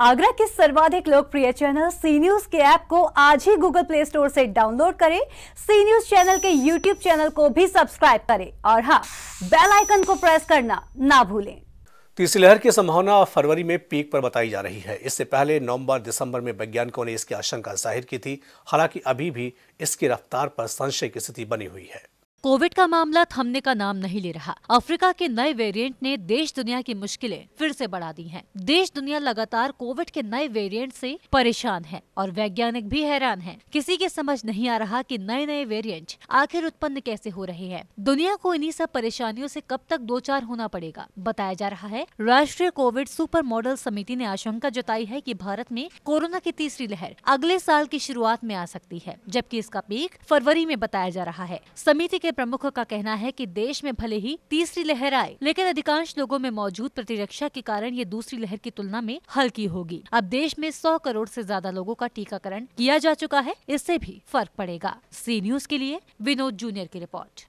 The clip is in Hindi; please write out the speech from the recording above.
आगरा के सर्वाधिक लोकप्रिय चैनल सी न्यूज के ऐप को आज ही गूगल प्ले स्टोर से डाउनलोड करें सी न्यूज चैनल के यूट्यूब चैनल को भी सब्सक्राइब करें और हाँ बेल आइकन को प्रेस करना ना भूलें तीसरी लहर की संभावना फरवरी में पीक पर बताई जा रही है इससे पहले नवंबर दिसंबर में वैज्ञानिकों ने इसकी आशंका जाहिर की थी हालांकि अभी भी इसकी रफ्तार पर संशय की स्थिति बनी हुई है कोविड का मामला थमने का नाम नहीं ले रहा अफ्रीका के नए वेरिएंट ने देश दुनिया की मुश्किलें फिर से बढ़ा दी हैं। देश दुनिया लगातार कोविड के नए वेरिएंट से परेशान है और वैज्ञानिक भी हैरान हैं। किसी के समझ नहीं आ रहा कि नए नए वेरिएंट आखिर उत्पन्न कैसे हो रहे हैं दुनिया को इन्हीं सब परेशानियों ऐसी कब तक दो चार होना पड़ेगा बताया जा रहा है राष्ट्रीय कोविड सुपर मॉडल समिति ने आशंका जताई है की भारत में कोरोना की तीसरी लहर अगले साल की शुरुआत में आ सकती है जबकि इसका पीक फरवरी में बताया जा रहा है समिति के के प्रमुख का कहना है कि देश में भले ही तीसरी लहर आए लेकिन अधिकांश लोगों में मौजूद प्रतिरक्षा के कारण ये दूसरी लहर की तुलना में हल्की होगी अब देश में सौ करोड़ ऐसी ज्यादा लोगों का टीकाकरण किया जा चुका है इससे भी फर्क पड़ेगा सी न्यूज के लिए विनोद जूनियर की रिपोर्ट